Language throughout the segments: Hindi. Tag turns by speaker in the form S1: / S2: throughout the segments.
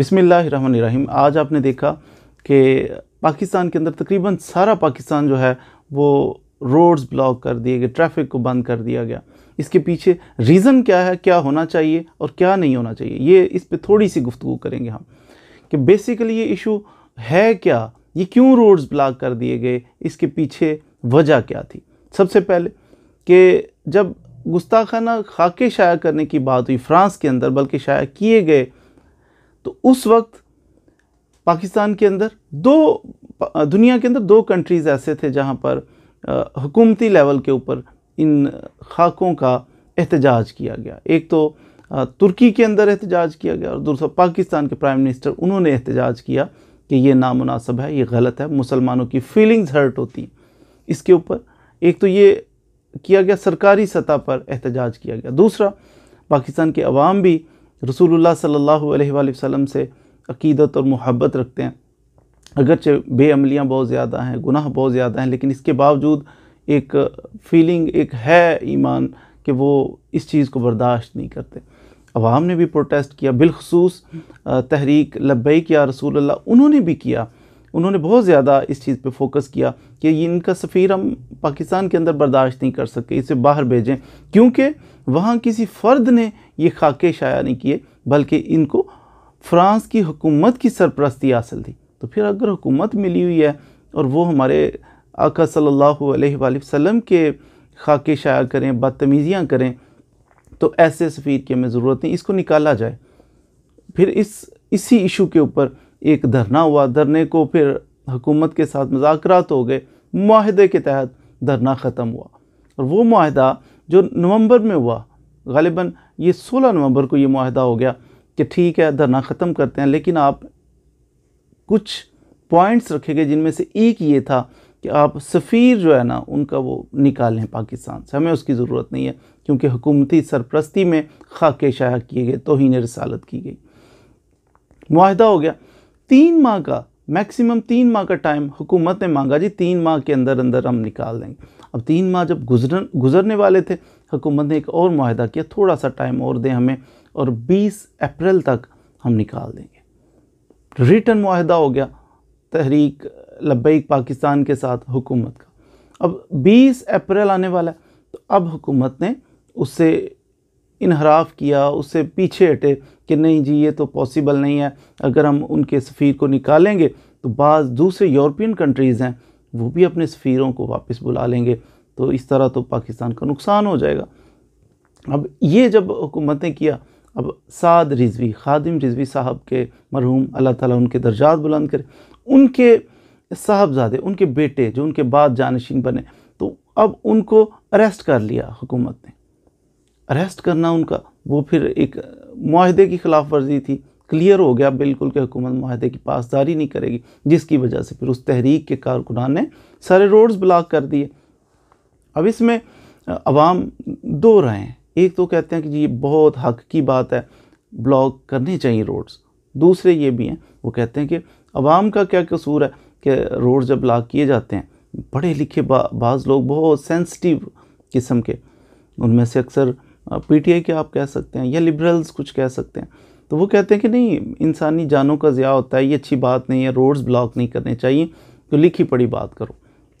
S1: बिसमीम आज आपने देखा कि पाकिस्तान के अंदर तकरीबन सारा पाकिस्तान जो है वो रोड्स ब्लॉक कर दिए गए ट्रैफिक को बंद कर दिया गया इसके पीछे रीज़न क्या है क्या होना चाहिए और क्या नहीं होना चाहिए ये इस पर थोड़ी सी गुफ्तु करेंगे हम कि बेसिकली ये इशू है क्या ये क्यों रोड्स ब्लॉक कर दिए गए इसके पीछे वजह क्या थी सबसे पहले कि जब गुस्ताखाना खाके शाया करने की बात हुई फ्रांस के अंदर बल्कि शाया किए गए तो उस वक्त पाकिस्तान के अंदर दो दुनिया के अंदर दो कंट्रीज़ ऐसे थे जहाँ पर हुकूमती लेवल के ऊपर इन खाकों का एहतजाज किया गया एक तो तुर्की के अंदर एहतजाज किया गया और दूसरा पाकिस्तान के प्राइम मिनिस्टर उन्होंने एहतजाज किया कि ये नामनासब है ये गलत है मुसलमानों की फीलिंग्स हर्ट होती हैं इसके ऊपर एक तो ये किया गया सरकारी सतह पर एहतजाज किया गया दूसरा पाकिस्तान के अवाम भी रसूलुल्लाह सल्लल्लाहु अलैहि वसल्लम से अकीदत और मोहब्बत रखते हैं अगरचे बेअमलियाँ बहुत ज़्यादा हैं गुनाह बहुत ज़्यादा हैं लेकिन इसके बावजूद एक फीलिंग एक है ईमान कि वो इस चीज़ को बर्दाश्त नहीं करते अवाम ने भी प्रोटेस्ट किया बिलखसूस तहरीक लब्बई किया रसूल उन्होंने भी किया उन्होंने बहुत ज़्यादा इस चीज़ पे फोकस किया कि इनका सफ़ीर हम पाकिस्तान के अंदर बर्दाश्त नहीं कर सके इसे बाहर भेजें क्योंकि वहाँ किसी फ़र्द ने ये खाके शाया नहीं किए बल्कि इनको फ्रांस की हुकूमत की सरपरस्ती हासिल थी तो फिर अगर हुकूमत मिली हुई है और वो हमारे आका सल्लल्लाहु अलैहि वसल्लम के खाके शाया करें बदतमीज़ियाँ करें तो ऐसे सफ़ीर की हमें ज़रूरत नहीं इसको निकाला जाए फिर इस इसी इशू के ऊपर एक धरना हुआ धरने को फिर हुकूमत के साथ मजाकरात हो गए माहदे के तहत धरना ख़त्म हुआ और वो माहदा जो नवंबर में हुआ गालिबा ये 16 नवंबर को ये माहदा हो गया कि ठीक है धरना ख़त्म करते हैं लेकिन आप कुछ पॉइंट्स रखे गए जिनमें से एक ये था कि आप सफ़ीर जो है ना उनका वो निकालें पाकिस्तान से हमें उसकी ज़रूरत नहीं है क्योंकि हुकूमती सरप्रस्ती में खाके शाया किए गए तोहन रसालत की गई माहा हो गया तीन माह का मैक्सिमम तीन माह का टाइम हुकूमत ने मांगा जी तीन माह के अंदर अंदर हम निकाल देंगे अब तीन माह जब गुजर गुजरने वाले थे हुकूमत ने एक और माहा किया थोड़ा सा टाइम और दें हमें और 20 अप्रैल तक हम निकाल देंगे रिटर्न माहा हो गया तहरीक लबैक पाकिस्तान के साथ हुकूमत का अब 20 अप्रैल आने वाला है तो अब हुकूमत ने उससे इनहराफ किया उससे पीछे हटे कि नहीं जी ये तो पॉसिबल नहीं है अगर हम उनके सफ़ीर को निकालेंगे तो बाद दूसरे यूरोपियन कंट्रीज़ हैं वो भी अपने सफ़ीरों को वापस बुला लेंगे तो इस तरह तो पाकिस्तान का नुकसान हो जाएगा अब ये जब हुकूमत ने किया अब साद रिजवी खादिम रिजवी साहब के मरहूम अल्लाह ताला उनके दर्जात बुलंद करे उनके साहबजादे उनके बेटे जो उनके बाद जानशीन बने तो अब उनको अरेस्ट कर लिया हुकूमत ने अरेस्ट करना उनका वो फिर एक माहदे की ख़िलाफ़ वर्जी थी क्लियर हो गया बिल्कुल कि हुकूमत माहदे की पासदारी नहीं करेगी जिसकी वजह से फिर उस तहरीक के कारकुनान ने सारे रोड्स ब्लॉक कर दिए अब इसमें आवाम दो राय हैं एक तो कहते हैं कि जी ये बहुत हक की बात है ब्लॉक करने चाहिए रोड्स दूसरे ये भी हैं वो कहते हैं कि अवाम का क्या कसूर है कि रोड जब ब्लॉक किए जाते हैं पढ़े लिखे बा, बाज़ लोग बहुत सेंसिटिव किस्म के उनमें से अक्सर पीटीआई के आप कह सकते हैं या लिबरल्स कुछ कह सकते हैं तो वो कहते हैं कि नहीं इंसानी जानों का ज़्या होता है ये अच्छी बात नहीं है रोड्स ब्लॉक नहीं करने चाहिए तो लिखी पड़ी बात करो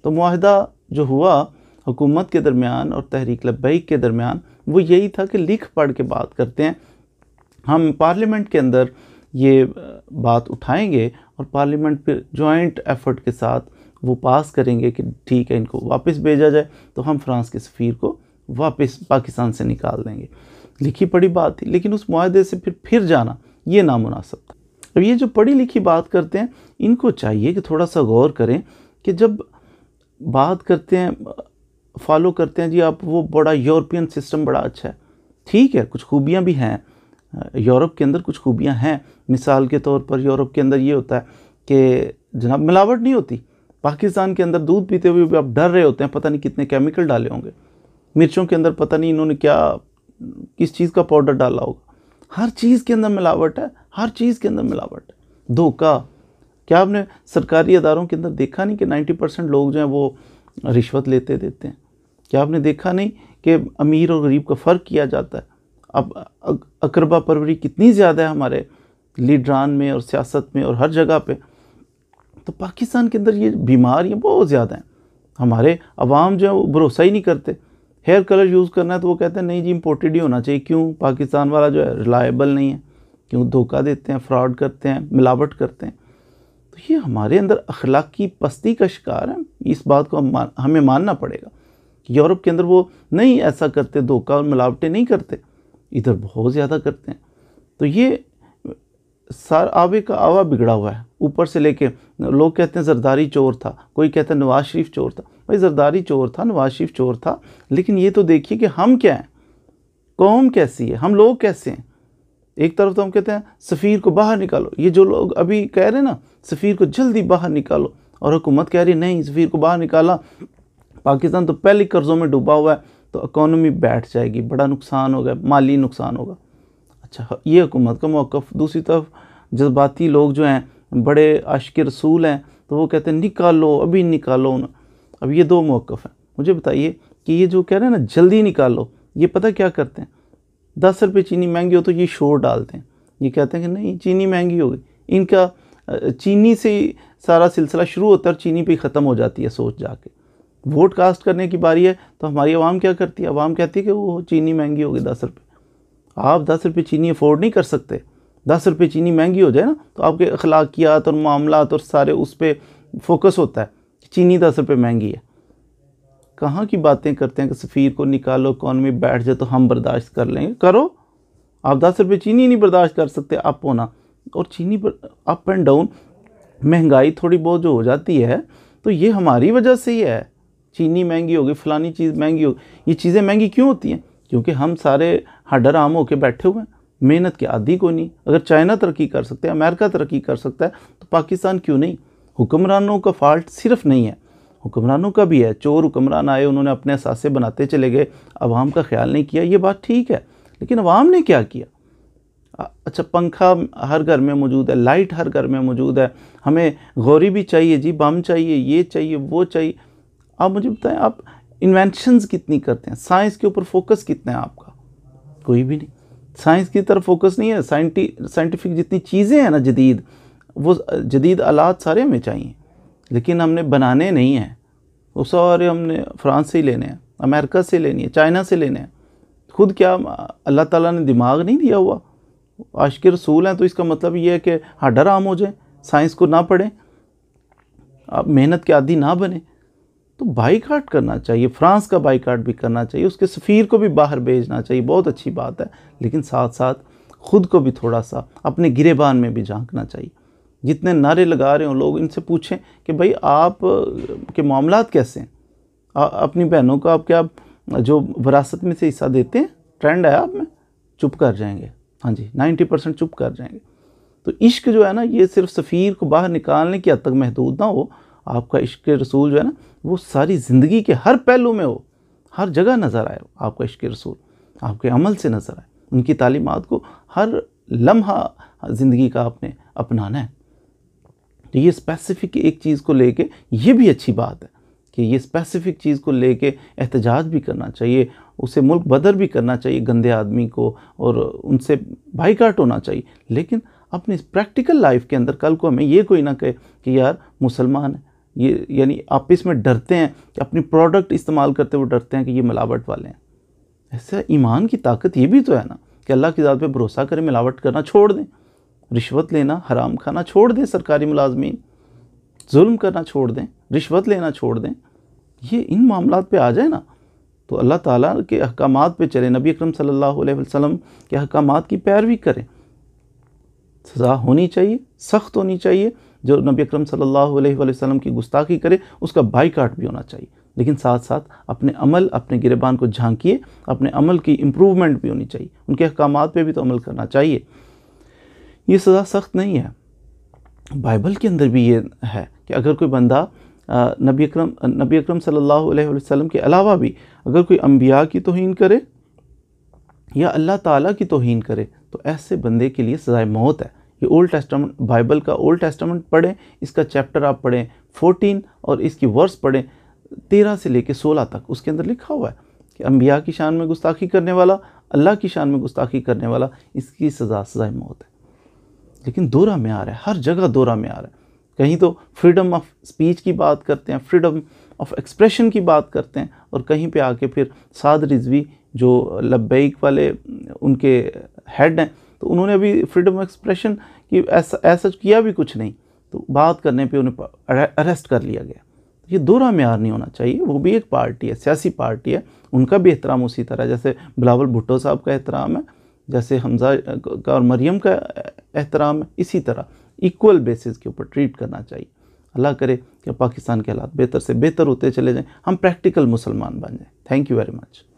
S1: तो माहदा जो हुआ हुकूमत के दरमियान और तहरीक लब्बैक के दरमियान वो यही था कि लिख पढ़ के बात करते हैं हम पार्लियामेंट के अंदर ये बात उठाएंगे और पार्लियामेंट फिर जॉइंट एफर्ट के साथ वो पास करेंगे कि ठीक है इनको वापस भेजा जाए तो हम फ्रांस के सफ़ीर को वापस पाकिस्तान से निकाल देंगे लिखी पढ़ी बात थी लेकिन उस माहदे से फिर फिर जाना ये नामनासब था अब ये जो पढ़ी लिखी बात करते हैं इनको चाहिए कि थोड़ा सा गौर करें कि जब बात करते हैं फॉलो करते हैं जी आप वो बड़ा यूरोपियन सिस्टम बड़ा अच्छा है ठीक है कुछ खूबियाँ भी हैं यूरोप के अंदर कुछ खूबियाँ हैं मिसाल के तौर पर यूरोप के अंदर ये होता है कि जनाब मिलावट नहीं होती पाकिस्तान के अंदर दूध पीते हुए भी आप डर रहे होते हैं पता नहीं कितने केमिकल डाले होंगे मिर्चों के अंदर पता नहीं इन्होंने क्या किस चीज़ का पाउडर डाला होगा हर चीज़ के अंदर मिलावट है हर चीज़ के अंदर मिलावट है धोखा क्या आपने सरकारी अदारों के अंदर देखा नहीं कि 90 परसेंट लोग जो हैं वो रिश्वत लेते देते हैं क्या आपने देखा नहीं कि अमीर और गरीब का फ़र्क किया जाता है अब अकरबा परवरी कितनी ज़्यादा है हमारे लीडरान में और सियासत में और हर जगह पे तो पाकिस्तान के अंदर ये बीमारियाँ बहुत ज़्यादा हैं हमारे अवाम जो है वो भरोसा ही नहीं करते हेयर कलर यूज़ करना है तो वो कहते हैं नहीं जी इम्पोर्टेड ही होना चाहिए क्यों पाकिस्तान वाला जो है रिलायबल नहीं है क्यों धोखा देते हैं फ्रॉड करते हैं मिलावट करते हैं तो ये हमारे अंदर अखलाक की पस्ती का शिकार है इस बात को हम मान, हमें मानना पड़ेगा यूरोप के अंदर वो नहीं ऐसा करते धोखा और मिलावटें नहीं करते इधर बहुत ज़्यादा करते हैं तो ये सार आवे का आवा बिगड़ा हुआ है ऊपर से लेके लोग कहते हैं जरदारी चोर था कोई कहता है नवाज शरीफ चोर था भाई जरदारी चोर था नवाज शरीफ चोर था लेकिन ये तो देखिए कि हम क्या हैं कौम कैसी है हम लोग कैसे हैं एक तरफ तो हम कहते हैं सफ़ीर को बाहर निकालो ये जो लोग अभी कह रहे हैं ना सफ़ीर को जल्दी बाहर निकालो और हुकूमत कह रही नहीं सफ़ीर को बाहर निकाला पाकिस्तान तो पहले कर्ज़ों में डूबा हुआ है तो इकोनॉमी बैठ जाएगी बड़ा नुकसान होगा माली नुकसान होगा अच्छा ये हुकूमत का मौक़ दूसरी तरफ जज्बाती लोग जो हैं बड़े आशिक रसूल हैं तो वो कहते हैं निकालो अभी निकालो ना अब ये दो मौक़ हैं मुझे बताइए कि ये जो कह रहे हैं ना जल्दी निकालो ये पता क्या करते हैं दस रुपये चीनी महंगी हो तो ये शोर डालते हैं ये कहते हैं कि नहीं चीनी महंगी होगी इनका चीनी से ही सारा सिलसिला शुरू होता है और चीनी पे ख़त्म हो जाती है सोच जाके वोट कास्ट करने की बारी है तो हमारी आवाम क्या करती है आवाम कहती है कि वो चीनी महंगी होगी दस रुपये आप दस रुपये चीनी अफोर्ड नहीं कर सकते दस रुपये चीनी महंगी हो जाए ना तो आपके अखलाकियात और मामला और सारे उस पर फोकस होता है चीनी दस रुपये महंगी है कहाँ की बातें करते हैं कि सफ़ीर को निकालो में बैठ जाए तो हम बर्दाश्त कर लेंगे करो आप दस रुपये चीनी नहीं बर्दाश्त कर सकते अप होना और चीनी पर अप एंड डाउन महंगाई थोड़ी बहुत जो हो जाती है तो ये हमारी वजह से ही है चीनी महंगी होगी फलानी चीज़ महंगी होगी ये चीज़ें महंगी क्यों होती हैं क्योंकि हम सारे हडर आम होकर बैठे हुए हैं मेहनत के आदि को नहीं अगर चाइना तरक्की कर सकते हैं अमेरिका तरक्की कर सकता है तो पाकिस्तान क्यों नहीं हुक्मरानों का फॉल्ट सिर्फ नहीं है हुक्मरानों का भी है चोर हुक्मरान आए उन्होंने अपने असासे बनाते चले गए अवाम का ख्याल नहीं किया ये बात ठीक है लेकिन अवाम ने क्या किया अच्छा पंखा हर घर में मौजूद है लाइट हर घर में मौजूद है हमें गौरी भी चाहिए जी बम चाहिए ये चाहिए वो चाहिए आप मुझे बताएं आप इन्वेंशंस कितनी करते हैं साइंस के ऊपर फोकस कितना है आपका कोई भी नहीं साइंस की तरफ फोकस नहीं है साइंटिफिक जितनी चीज़ें हैं ना जदीद वो जदीद आलात सारे हमें चाहिए लेकिन हमने बनाने नहीं हैं वो सारे हमने फ्रांस से ही लेने हैं अमेरिका से लेनी है चाइना से लेने हैं खुद क्या अल्लाह ताला ने दिमाग नहीं दिया हुआ आश के रसूल हैं तो इसका मतलब ये है कि हडर आम हो जाए साइंस को ना पढ़ें आप मेहनत के आदि ना बने तो बाईकाट करना चाहिए फ्रांस का बाईकाट भी करना चाहिए उसके सफ़ीर को भी बाहर भेजना चाहिए बहुत अच्छी बात है लेकिन साथ साथ खुद को भी थोड़ा सा अपने गिरेबान में भी झांकना चाहिए जितने नारे लगा रहे हो लोग इनसे पूछें कि भाई आप के मामला कैसे हैं अपनी बहनों को आप क्या जो विरासत में से हिस्सा देते हैं ट्रेंड है आप में चुप कर जाएंगे हाँ जी नाइन्टी परसेंट चुप कर जाएंगे तो इश्क जो है ना ये सिर्फ सफ़ीर को बाहर निकालने की हद तक महदूद ना हो आपका इश्क रसूल जो है ना वो सारी ज़िंदगी के हर पहलू में हो हर जगह नज़र आए आपका इश्क रसूल आपके अमल से नज़र आए उनकी तालीमत को हर लम्हा ज़िंदगी का आपने अपनाना है तो ये स्पेसिफिक एक चीज़ को लेके ये भी अच्छी बात है कि ये स्पेसिफिक चीज़ को लेके एहतजाज भी करना चाहिए उसे मुल्क बदर भी करना चाहिए गंदे आदमी को और उनसे बाईकाट होना चाहिए लेकिन अपनी प्रैक्टिकल लाइफ के अंदर कल को हमें ये कोई ना कहे कि यार मुसलमान है ये यानी आप इसमें डरते हैं कि अपनी प्रोडक्ट इस्तेमाल करते हुए डरते हैं कि ये मिलावट वाले हैं ऐसा ईमान की ताकत ये भी तो है ना कि अल्लाह की ज़ात पे भरोसा करें मिलावट करना छोड़ दें रिश्वत लेना हराम खाना छोड़ दें सरकारी मुलाजमीन जुल्म करना छोड़ दें रिश्वत लेना छोड़ दें ये इन मामला पे आ जाए ना तो अल्लाह ताला के अहकाम पे चलें नबी अकरम सल्लल्लाहु अलैहि वसल्लम के अहकाम की पैरवी करें सज़ा होनी चाहिए सख्त होनी चाहिए जो नबी अकरम सल्लल्लाहु अलैहि वसल्लम की गुस्ताखी करे उसका बाईकाट भी होना चाहिए लेकिन साथ साथ अपने अमल अपने गिरबान को झांकिए अपने अमल की इम्प्रूवमेंट भी होनी चाहिए उनके अहकाम पर भी तो अमल करना चाहिए ये सज़ा सख्त नहीं है बाइबल के अंदर भी ये है कि अगर कोई बंदा नबी अक्रम नबी अक्रम सल्लल्लाहु अलैहि वसल्लम के अलावा भी अगर कोई अम्बिया की तोहन करे या अल्लाह ताला की तोहन करे तो ऐसे बंदे के लिए सज़ाए मौत है ये ओल्ड टेस्टामेंट बाइबल का ओल्ड टेस्टामेंट पढ़ें इसका चैप्टर आप पढ़ें फोटीन और इसकी वर्स पढ़ें तेरह से लेकर सोलह तक उसके अंदर लिखा हुआ है कि अम्बिया की शान में गुस्ताखी करने वाला अल्लाह की शान में गुस्ताखी करने वाला इसकी सज़ा सज़ाए मौत है लेकिन दौरा में आ रहा है हर जगह दौरा में आ रहा है कहीं तो फ्रीडम ऑफ स्पीच की बात करते हैं फ्रीडम ऑफ एक्सप्रेशन की बात करते हैं और कहीं पे आके फिर साद रिजवी जो लब्बैक वाले उनके हेड हैं तो उन्होंने अभी फ्रीडम ऑफ एक्सप्रेशन की ऐसा ऐसा किया भी कुछ नहीं तो बात करने पे उन्हें अरेस्ट कर लिया गया ये दोरा म्यार नहीं होना चाहिए वो भी एक पार्टी है सियासी पार्टी है उनका भी एहतराम उसी तरह जैसे बिलावल भुट्टो साहब का एहतराम है जैसे हमजा का और मरियम का एहतराम इसी तरह इक्वल बेसिस के ऊपर ट्रीट करना चाहिए अल्लाह करे कि पाकिस्तान के हालात बेहतर से बेहतर होते चले जाएँ हम प्रैक्टिकल मुसलमान बन जाएँ थैंक यू वेरी मच